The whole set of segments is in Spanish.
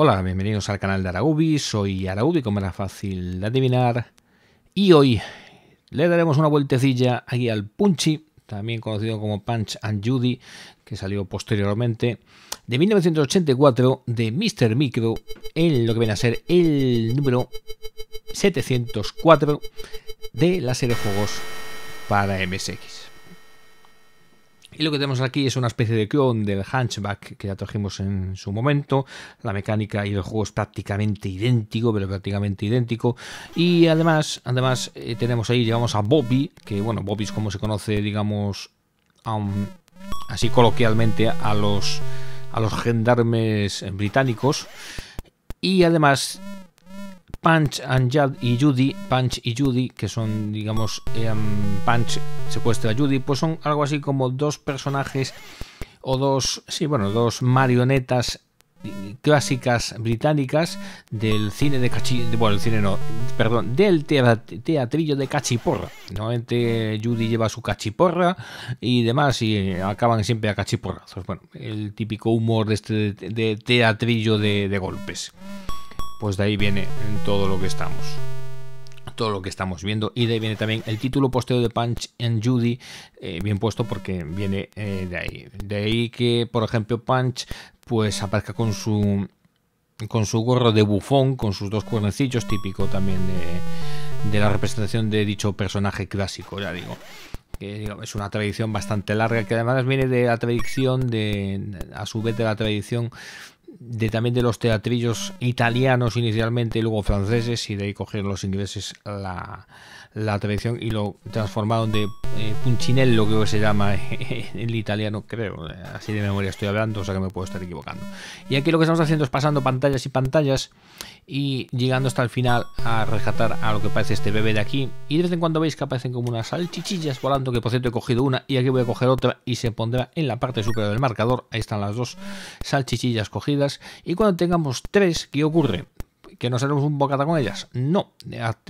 Hola, bienvenidos al canal de araubi soy Araubi, como era fácil de adivinar, y hoy le daremos una vueltecilla aquí al Punchy, también conocido como Punch and Judy, que salió posteriormente, de 1984 de Mr. Micro, en lo que viene a ser el número 704 de la serie de juegos para MSX. Y lo que tenemos aquí es una especie de clon del Hunchback que ya trajimos en su momento. La mecánica y el juego es prácticamente idéntico, pero prácticamente idéntico. Y además, además eh, tenemos ahí, llegamos a Bobby, que bueno, Bobby es como se conoce, digamos, así coloquialmente a los, a los gendarmes británicos. Y además Punch and y Judy, Punch y Judy, que son, digamos, em, Punch secuestra a Judy, pues son algo así como dos personajes o dos, sí, bueno, dos marionetas clásicas británicas del cine de cachi bueno el cine no perdón del teatrillo de cachiporra normalmente Judy lleva su cachiporra y demás y eh, acaban siempre a cachiporra bueno el típico humor de este de teatrillo de golpes pues de ahí viene todo lo que estamos todo lo que estamos viendo y de ahí viene también el título posteo de Punch and Judy eh, bien puesto porque viene eh, de ahí de ahí que por ejemplo Punch pues aparezca con su con su gorro de bufón con sus dos cuernecillos típico también de, de la representación de dicho personaje clásico ya digo que es una tradición bastante larga, que además viene de la tradición de, a su vez de la tradición de, también de los teatrillos italianos inicialmente y luego franceses y de ahí cogieron los ingleses la, la tradición y lo transformaron de eh, punchinello creo que se llama en el italiano creo eh, así de memoria estoy hablando o sea que me puedo estar equivocando y aquí lo que estamos haciendo es pasando pantallas y pantallas y llegando hasta el final a rescatar a lo que parece este bebé de aquí. Y de vez en cuando veis que aparecen como unas salchichillas volando, que por cierto he cogido una y aquí voy a coger otra y se pondrá en la parte superior del marcador. Ahí están las dos salchichillas cogidas. Y cuando tengamos tres, ¿qué ocurre? que no haremos un bocata con ellas. No,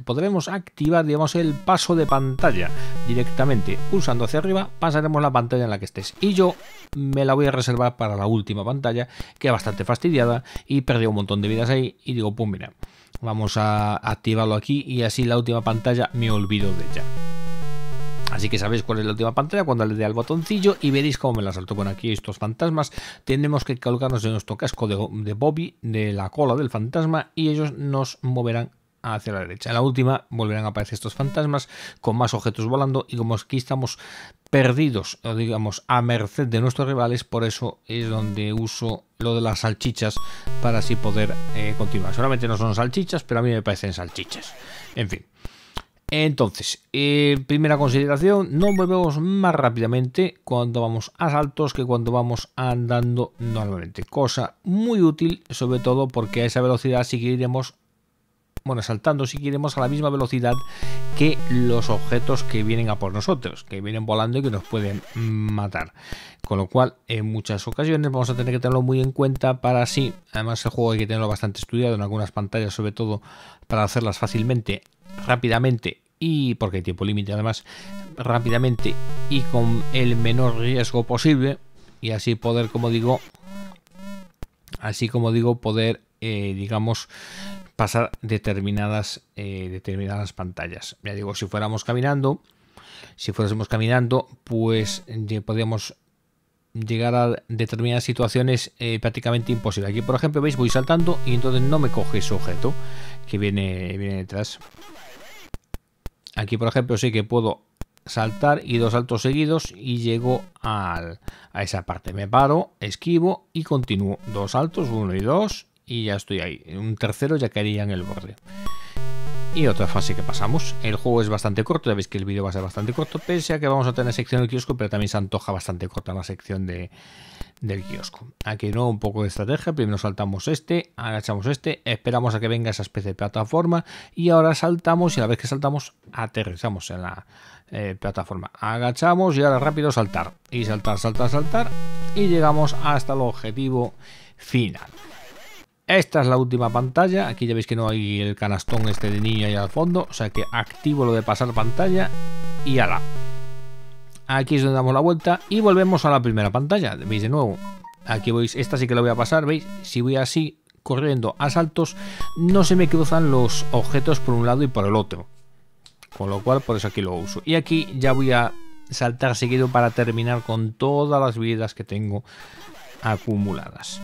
podremos activar digamos, el paso de pantalla directamente. Pulsando hacia arriba pasaremos la pantalla en la que estés. Y yo me la voy a reservar para la última pantalla, que es bastante fastidiada y perdí un montón de vidas ahí. Y digo, pues mira, vamos a activarlo aquí y así la última pantalla me olvido de ella. Así que sabéis cuál es la última pantalla cuando le dé al botoncillo y veréis cómo me la salto. con aquí estos fantasmas tenemos que colocarnos en nuestro casco de, Bobby, de la cola del fantasma y ellos nos moverán hacia la derecha. En la última volverán a aparecer estos fantasmas con más objetos volando y como aquí estamos perdidos, o digamos, a merced de nuestros rivales, por eso es donde uso lo de las salchichas para así poder eh, continuar. Solamente no son salchichas, pero a mí me parecen salchichas. En fin. Entonces, eh, primera consideración, no movemos más rápidamente cuando vamos a saltos que cuando vamos andando normalmente. Cosa muy útil, sobre todo porque a esa velocidad sí que iremos, bueno, saltando si queremos a la misma velocidad que los objetos que vienen a por nosotros, que vienen volando y que nos pueden matar. Con lo cual, en muchas ocasiones vamos a tener que tenerlo muy en cuenta para así, además el juego hay que tenerlo bastante estudiado en algunas pantallas, sobre todo para hacerlas fácilmente rápidamente y porque hay tiempo límite además rápidamente y con el menor riesgo posible y así poder como digo así como digo poder eh, digamos pasar determinadas eh, determinadas pantallas ya digo si fuéramos caminando si fuésemos caminando pues eh, podríamos llegar a determinadas situaciones prácticamente imposible aquí por ejemplo veis voy saltando y entonces no me coge ese objeto que viene, viene detrás Aquí, por ejemplo, sí que puedo saltar y dos saltos seguidos y llego al, a esa parte. Me paro, esquivo y continúo. Dos saltos, uno y dos, y ya estoy ahí. Un tercero ya caería en el borde y otra fase que pasamos. El juego es bastante corto, ya veis que el vídeo va a ser bastante corto, pese a que vamos a tener sección del kiosco, pero también se antoja bastante corta la sección de, del kiosco. Aquí no, un poco de estrategia, primero saltamos este, agachamos este, esperamos a que venga esa especie de plataforma y ahora saltamos y a la vez que saltamos aterrizamos en la eh, plataforma. Agachamos y ahora rápido saltar y saltar, saltar, saltar y llegamos hasta el objetivo final. Esta es la última pantalla. Aquí ya veis que no hay el canastón este de niño ahí al fondo. O sea que activo lo de pasar pantalla y ala. Aquí es donde damos la vuelta y volvemos a la primera pantalla. Veis de nuevo. Aquí veis, esta sí que la voy a pasar, ¿veis? Si voy así, corriendo a saltos, no se me cruzan los objetos por un lado y por el otro. Con lo cual, por eso aquí lo uso. Y aquí ya voy a saltar seguido para terminar con todas las vidas que tengo acumuladas.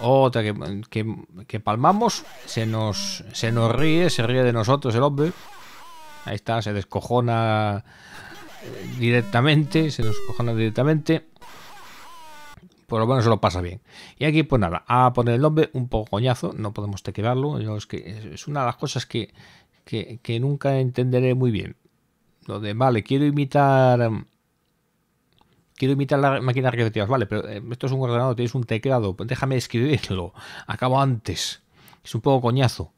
Otra que, que, palmamos, se nos, se nos ríe, se ríe de nosotros el hombre. Ahí está, se descojona eh, directamente, se nos cojona directamente. Por lo menos se lo pasa bien. Y aquí, pues nada, a poner el nombre un poco coñazo, no podemos te quedarlo es que es una de las cosas que, que, que nunca entenderé muy bien. Lo de, vale, quiero imitar quiero imitar la máquina recreativa, vale, pero eh, esto es un ordenador, tienes un teclado, déjame escribirlo, acabo antes, es un poco coñazo.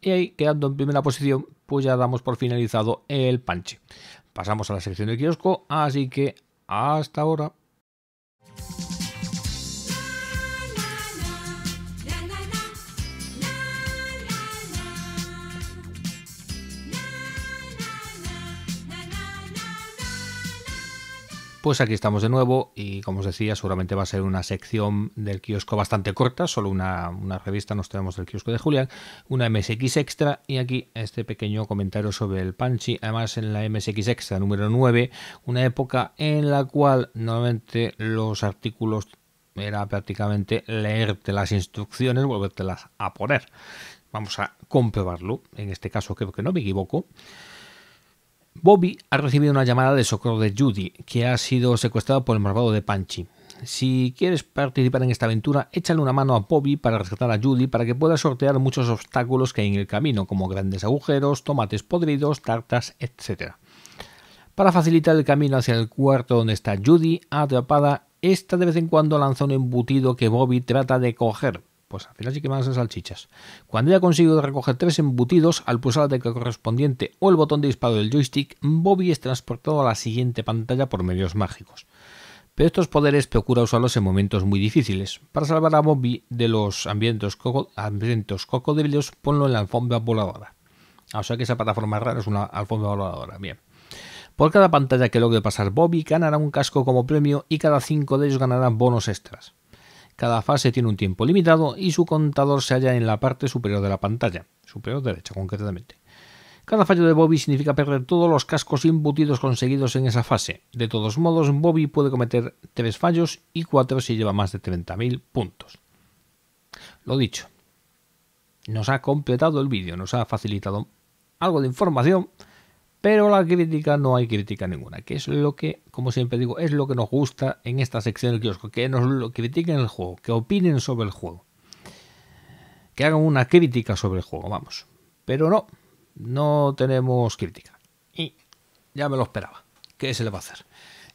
Y ahí, quedando en primera posición, pues ya damos por finalizado el panche. Pasamos a la sección de kiosco, así que hasta ahora. Pues aquí estamos de nuevo y como os decía, seguramente va a ser una sección del kiosco bastante corta, solo una, revista nos tenemos del kiosco de Julián, una MSX Extra y aquí este pequeño comentario sobre el Panchi, además en la MSX Extra número 9, una época en la cual normalmente los artículos era prácticamente leerte las instrucciones, volvértelas a poner. Vamos a comprobarlo, en este caso creo que no me equivoco. Bobby ha recibido una llamada de socorro de Judy, que ha sido secuestrado por el malvado de Panchi. Si quieres participar en esta aventura, échale una mano a Bobby para rescatar a Judy para que pueda sortear muchos obstáculos que hay en el camino, como grandes agujeros, tomates podridos, tartas, etc. Para facilitar el camino hacia el cuarto donde está Judy, atrapada, esta de vez en cuando lanza un embutido que Bobby trata de coger, pues al final sí que van a salchichas. Cuando haya conseguido recoger tres embutidos, al pulsar la tecla correspondiente o el botón de disparo del joystick, Bobby es transportado a la siguiente pantalla por medios mágicos. Pero estos poderes procura usarlos en momentos muy difíciles. Para salvar a Bobby de los ambientes, coco cocodrilos, ponlo en la alfombra voladora. Ah, o sea que esa plataforma rara es una alfombra voladora. Bien. Por cada pantalla que logre pasar Bobby, ganará un casco como premio y cada cinco de ellos ganará bonos extras. Cada fase tiene un tiempo limitado y su contador se halla en la parte superior de la pantalla, superior derecha concretamente. Cada fallo de Bobby significa perder todos los cascos embutidos conseguidos en esa fase. De todos modos, Bobby puede cometer 3 fallos y cuatro si lleva más de 30.000 puntos. Lo dicho, nos ha completado el vídeo, nos ha facilitado algo de información pero la crítica no hay crítica ninguna, que es lo que, como siempre digo, es lo que nos gusta en esta sección del kiosco, que nos critiquen el juego, que opinen sobre el juego, que hagan una crítica sobre el juego, vamos. Pero no, no tenemos crítica. Y ya me lo esperaba. ¿Qué se le va a hacer?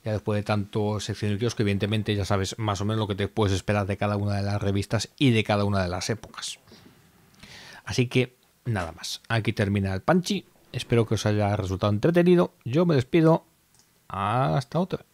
Ya después de tanto sección del kiosco, evidentemente ya sabes más o menos lo que te puedes esperar de cada una de las revistas y de cada una de las épocas. Así que nada más. Aquí termina el Panchi. Espero que os haya resultado entretenido. Yo me despido. Hasta otra.